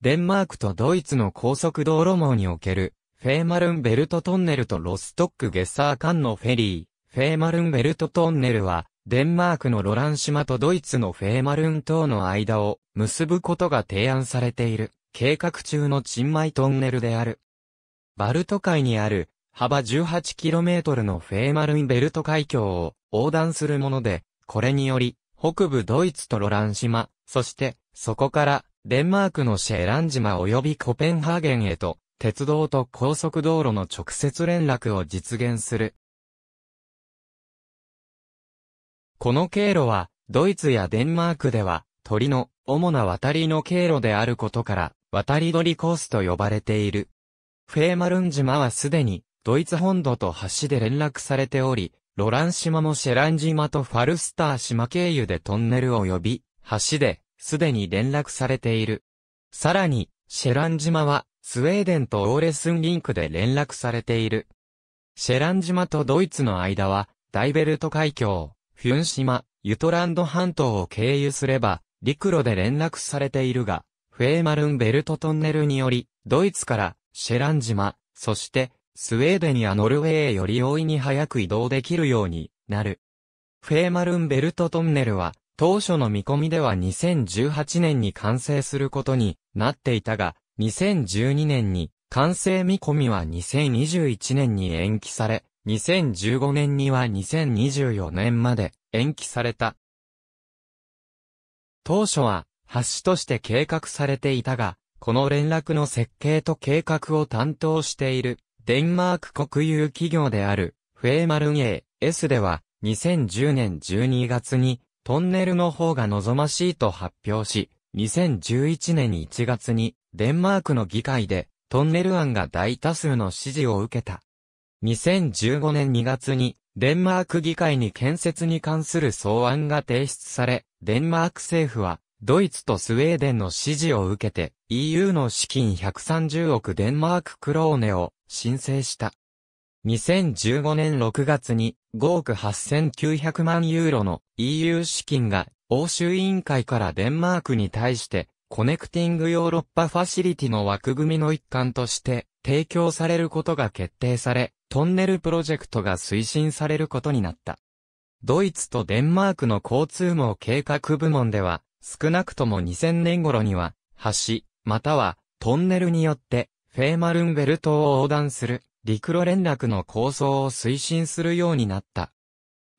デンマークとドイツの高速道路網における、フェーマルンベルトトンネルとロストックゲッサー間のフェリー、フェーマルンベルトトンネルは、デンマークのロラン島とドイツのフェーマルン島の間を結ぶことが提案されている、計画中のチンマイトンネルである。バルト海にある、幅 18km のフェーマルンベルト海峡を横断するもので、これにより、北部ドイツとロラン島、そして、そこからデンマークのシェラン島及びコペンハーゲンへと、鉄道と高速道路の直接連絡を実現する。この経路は、ドイツやデンマークでは、鳥の主な渡りの経路であることから、渡り鳥コースと呼ばれている。フェーマルン島はすでに、ドイツ本土と橋で連絡されており、ロラン島もシェラン島とファルスター島経由でトンネル及び、橋ですでに連絡されている。さらに、シェラン島は、スウェーデンとオーレスンリンクで連絡されている。シェラン島とドイツの間は、ダイベルト海峡、フュン島、ユトランド半島を経由すれば、陸路で連絡されているが、フェーマルンベルトトンネルにより、ドイツからシェラン島、そしてスウェーデンやノルウェーより容易に早く移動できるようになる。フェーマルンベルトトンネルは当初の見込みでは2018年に完成することになっていたが、2012年に完成見込みは2021年に延期され、2015年には2024年まで延期された。当初は橋として計画されていたが、この連絡の設計と計画を担当しているデンマーク国有企業であるフェーマルン AS では2010年12月にトンネルの方が望ましいと発表し、2011年1月にデンマークの議会でトンネル案が大多数の支持を受けた。2015年2月にデンマーク議会に建設に関する草案が提出され、デンマーク政府はドイツとスウェーデンの支持を受けて EU の資金130億デンマーククローネを申請した。2015年6月に5億8900万ユーロの EU 資金が欧州委員会からデンマークに対してコネクティングヨーロッパファシリティの枠組みの一環として提供されることが決定され、トンネルプロジェクトが推進されることになった。ドイツとデンマークの交通網計画部門では、少なくとも2000年頃には、橋、またはトンネルによって、フェーマルンベルトを横断する陸路連絡の構想を推進するようになった。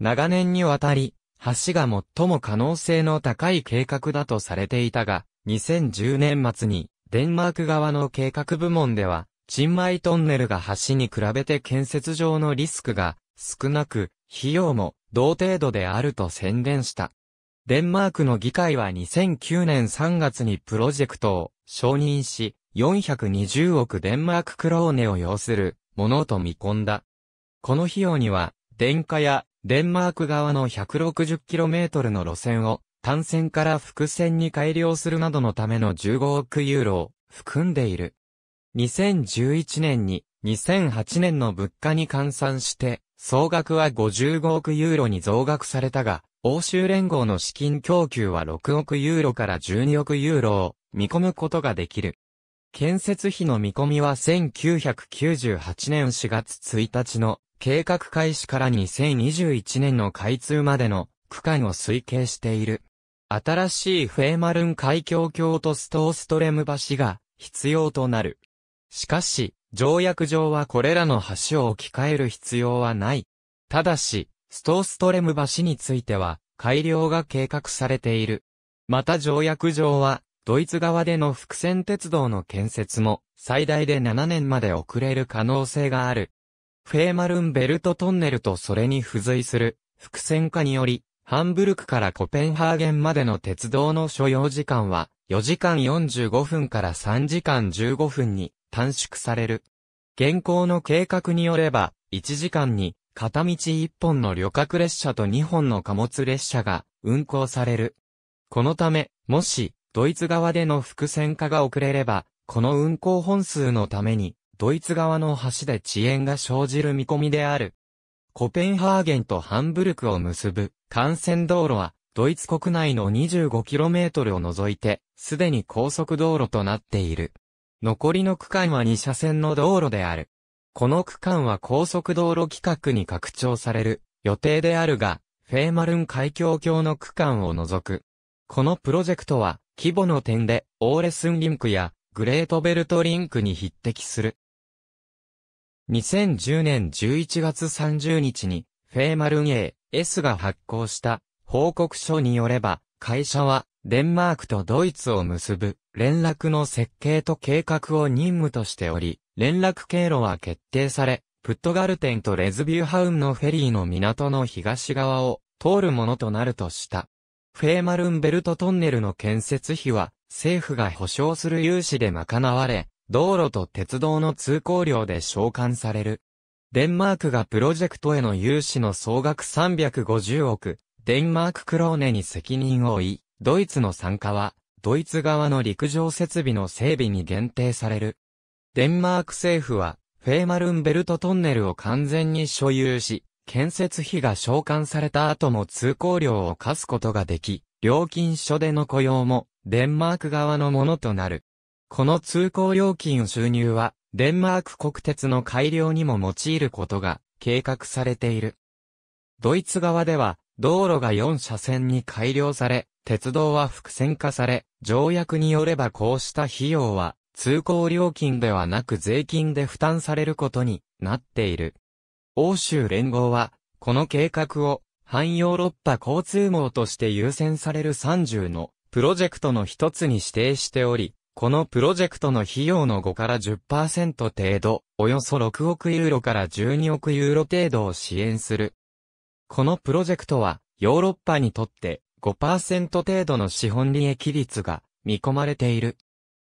長年にわたり、橋が最も可能性の高い計画だとされていたが、2010年末に、デンマーク側の計画部門では、チンマイトンネルが橋に比べて建設上のリスクが少なく、費用も同程度であると宣伝した。デンマークの議会は2009年3月にプロジェクトを承認し、420億デンマーククローネを要するものと見込んだ。この費用には、電化やデンマーク側の 160km の路線を単線から複線に改良するなどのための15億ユーロを含んでいる。2011年に2008年の物価に換算して総額は55億ユーロに増額されたが、欧州連合の資金供給は6億ユーロから12億ユーロを見込むことができる。建設費の見込みは1998年4月1日の計画開始から2021年の開通までの区間を推計している。新しいフェーマルン海峡橋とストーストレム橋が必要となる。しかし、条約上はこれらの橋を置き換える必要はない。ただし、ストーストレム橋については改良が計画されている。また条約上はドイツ側での伏線鉄道の建設も最大で7年まで遅れる可能性がある。フェーマルンベルトトンネルとそれに付随する伏線化により、ハンブルクからコペンハーゲンまでの鉄道の所要時間は4時間45分から3時間15分に短縮される。現行の計画によれば、1時間に片道1本の旅客列車と2本の貨物列車が運行される。このため、もしドイツ側での伏線化が遅れれば、この運行本数のために、ドイツ側の橋で遅延が生じる見込みである。コペンハーゲンとハンブルクを結ぶ幹線道路は、ドイツ国内の 25km を除いて、すでに高速道路となっている。残りの区間は2車線の道路である。この区間は高速道路規格に拡張される予定であるが、フェーマルン海峡橋の区間を除く。このプロジェクトは、規模の点で、オーレスンリンクやグレートベルトリンクに匹敵する。2010年11月30日に、フェーマルン A.S. が発行した報告書によれば、会社はデンマークとドイツを結ぶ連絡の設計と計画を任務としており、連絡経路は決定され、プットガルテンとレズビューハウンのフェリーの港の東側を通るものとなるとした。フェーマルンベルトトンネルの建設費は、政府が保証する融資で賄われ、道路と鉄道の通行料で償還される。デンマークがプロジェクトへの融資の総額350億、デンマーククローネに責任を負い、ドイツの参加は、ドイツ側の陸上設備の整備に限定される。デンマーク政府は、フェーマルンベルトトンネルを完全に所有し、建設費が償還された後も通行料を課すことができ、料金所での雇用もデンマーク側のものとなる。この通行料金収入は、デンマーク国鉄の改良にも用いることが計画されている。ドイツ側では、道路が4車線に改良され、鉄道は複線化され、条約によればこうした費用は、通行料金ではなく税金で負担されることになっている。欧州連合は、この計画を、反ヨーロッパ交通網として優先される30のプロジェクトの一つに指定しており、このプロジェクトの費用の5から10%程度、およそ6億ユーロから12億ユーロ程度を支援する。このプロジェクトは、ヨーロッパにとって5%程度の資本利益率が見込まれている。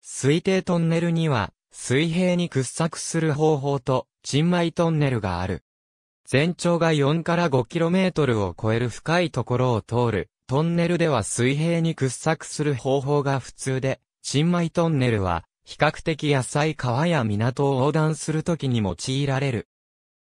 推定トンネルには、水平に掘削する方法と、沈埋トンネルがある。全長が4から5キロメートルを超える深いところを通る、トンネルでは水平に掘削する方法が普通で、新米トンネルは、比較的浅い川や港を横断するときに用いられる。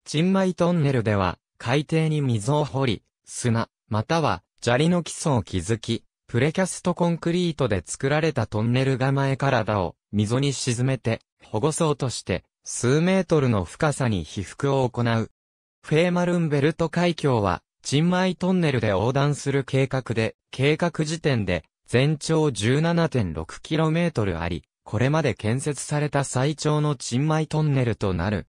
新米トンネルでは、海底に溝を掘り、砂、または砂利の基礎を築き、プレキャストコンクリートで作られたトンネル構えだを溝に沈めて、保護層として、数メートルの深さに被覆を行う。フェーマルンベルト海峡は、チンマイトンネルで横断する計画で、計画時点で、全長 17.6km あり、これまで建設された最長のチンマイトンネルとなる。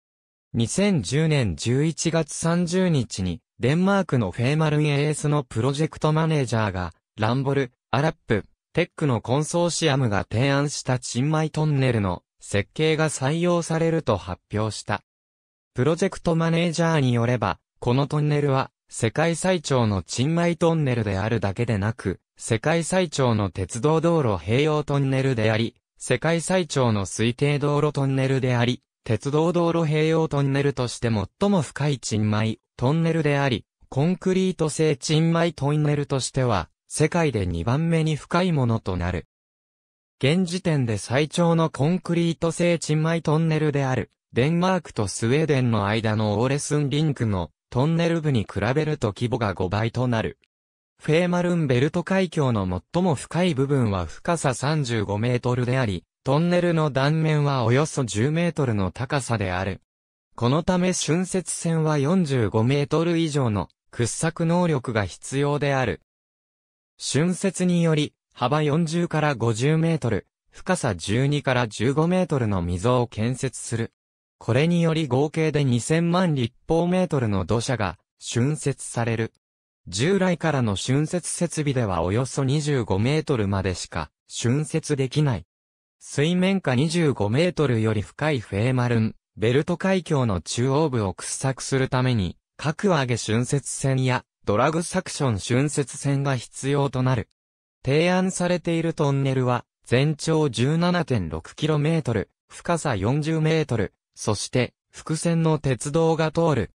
2010年11月30日に、デンマークのフェーマルンエースのプロジェクトマネージャーが、ランボル、アラップ、テックのコンソーシアムが提案したチンマイトンネルの設計が採用されると発表した。プロジェクトマネージャーによれば、このトンネルは、世界最長のチンマイトンネルであるだけでなく、世界最長の鉄道道路併用トンネルであり、世界最長の推定道路トンネルであり、鉄道道路併用トンネルとして最も深いチンマイトンネルであり、コンクリート製チンマイトンネルとしては、世界で2番目に深いものとなる。現時点で最長のコンクリート製チンマイトンネルである、デンマークとスウェーデンの間のオーレスンリンクのトンネル部に比べると規模が5倍となる。フェーマルンベルト海峡の最も深い部分は深さ35メートルであり、トンネルの断面はおよそ10メートルの高さである。このため浚渫船は45メートル以上の掘削能力が必要である。浚渫により、幅40から50メートル、深さ12から15メートルの溝を建設する。これにより合計で2000万立方メートルの土砂が浚渫される。従来からの浚渫設備ではおよそ25メートルまでしか浚渫できない。水面下25メートルより深いフェーマルン、ベルト海峡の中央部を掘削するために、各上げ浚渫船やドラグサクション浚渫船が必要となる。提案されているトンネルは、全長 17.6km、深さ4 0ル、そして、伏線の鉄道が通る。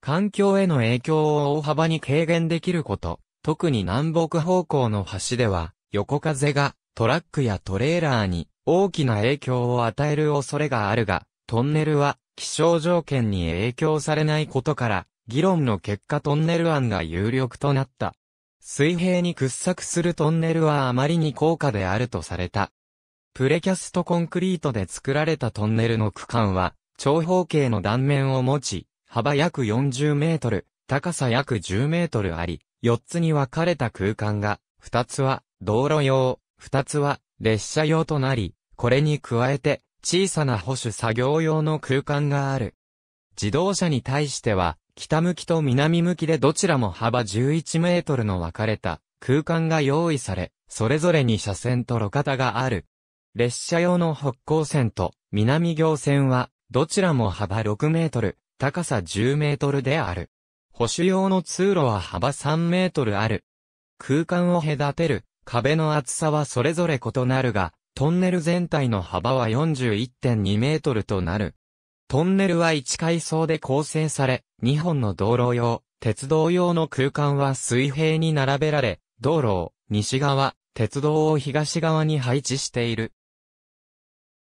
環境への影響を大幅に軽減できること、特に南北方向の橋では、横風がトラックやトレーラーに大きな影響を与える恐れがあるが、トンネルは気象条件に影響されないことから、議論の結果トンネル案が有力となった。水平に掘削するトンネルはあまりに高価であるとされた。プレキャストコンクリートで作られたトンネルの区間は、長方形の断面を持ち、幅約40メートル、高さ約10メートルあり、4つに分かれた空間が、2つは道路用、2つは列車用となり、これに加えて小さな保守作業用の空間がある。自動車に対しては、北向きと南向きでどちらも幅11メートルの分かれた空間が用意され、それぞれに車線と路肩がある。列車用の北高線と南行線は、どちらも幅6メートル、高さ10メートルである。保守用の通路は幅3メートルある。空間を隔てる壁の厚さはそれぞれ異なるが、トンネル全体の幅は41.2メートルとなる。トンネルは1階層で構成され、2本の道路用、鉄道用の空間は水平に並べられ、道路を西側、鉄道を東側に配置している。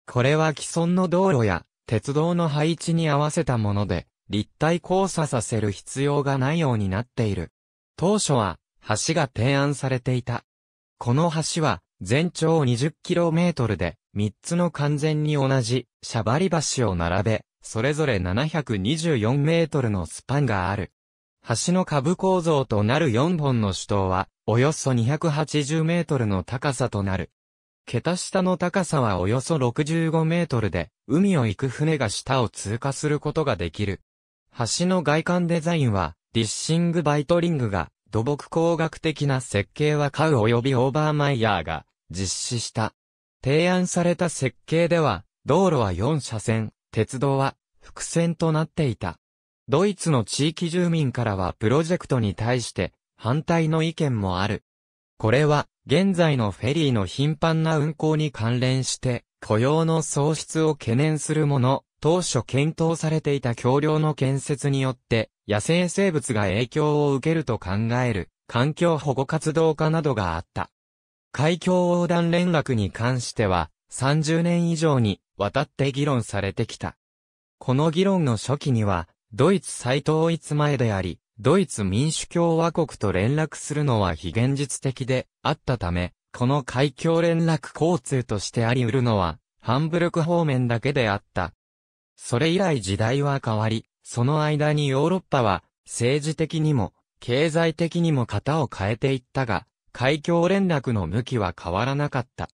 これは既存の道路や鉄道の配置に合わせたもので、立体交差させる必要がないようになっている。当初は橋が提案されていた。この橋は全長 20km で3つの完全に同じシャバリ橋を並べ、それぞれ724メートルのスパンがある。橋の下部構造となる4本の主塔は、およそ280メートルの高さとなる。桁下の高さはおよそ65メートルで、海を行く船が下を通過することができる。橋の外観デザインは、ディッシングバイトリングが、土木工学的な設計はカウ及びオーバーマイヤーが実施した。提案された設計では、道路は4車線、鉄道は複線となっていた。ドイツの地域住民からはプロジェクトに対して反対の意見もある。これは現在のフェリーの頻繁な運航に関連して、雇用の喪失を懸念するもの、当初検討されていた橋梁の建設によって、野生生物が影響を受けると考える、環境保護活動家などがあった。海峡横断連絡に関しては、30年以上にわたって議論されてきた。この議論の初期には、ドイツ再統一前であり、ドイツ民主共和国と連絡するのは非現実的であったため、この海峡連絡交通としてあり得るのは、ハンブルク方面だけであった。それ以来時代は変わり、その間にヨーロッパは、政治的にも、経済的にも型を変えていったが、海峡連絡の向きは変わらなかった。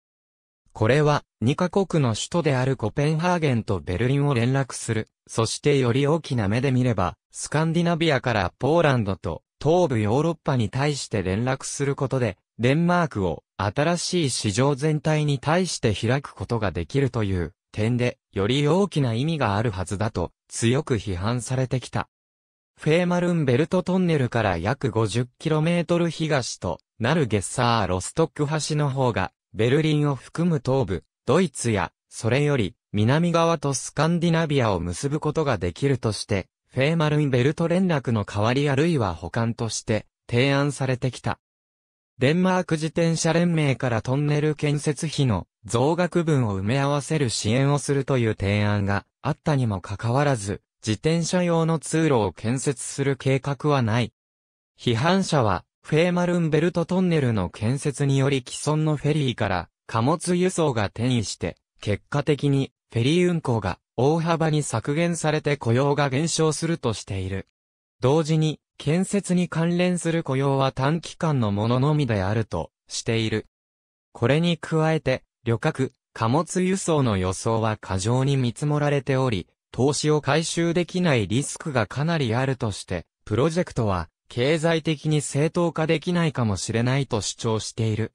これは、二カ国の首都であるコペンハーゲンとベルリンを連絡する。そしてより大きな目で見れば、スカンディナビアからポーランドと東部ヨーロッパに対して連絡することで、デンマークを新しい市場全体に対して開くことができるという点で、より大きな意味があるはずだと強く批判されてきた。フェーマルンベルトトンネルから約 50km 東となるゲッサーロストック橋の方がベルリンを含む東部、ドイツや、それより、南側とスカンディナビアを結ぶことができるとして、フェーマルンベルト連絡の代わりあるいは補完として、提案されてきた。デンマーク自転車連盟からトンネル建設費の増額分を埋め合わせる支援をするという提案があったにもかかわらず、自転車用の通路を建設する計画はない。批判者は、フェーマルンベルトトンネルの建設により既存のフェリーから貨物輸送が転移して、結果的にフェリー運行が大幅に削減されて雇用が減少するとしている。同時に、建設に関連する雇用は短期間のもののみであるとしている。これに加えて、旅客、貨物輸送の予想は過剰に見積もられており、投資を回収できないリスクがかなりあるとして、プロジェクトは経済的に正当化できないかもしれないと主張している。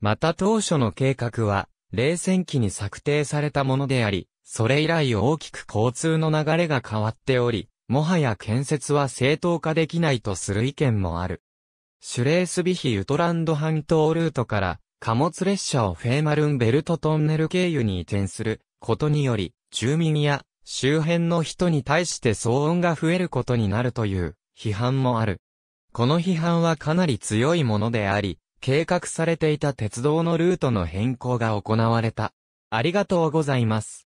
また当初の計画は、冷戦期に策定されたものであり、それ以来大きく交通の流れが変わっており、もはや建設は正当化できないとする意見もある。シュレースビヒ・ユトランド半島ルートから、貨物列車をフェーマルンベルトトンネル経由に移転することにより、住民や周辺の人に対して騒音が増えることになるという批判もある。この批判はかなり強いものであり、計画されていた鉄道のルートの変更が行われた。ありがとうございます。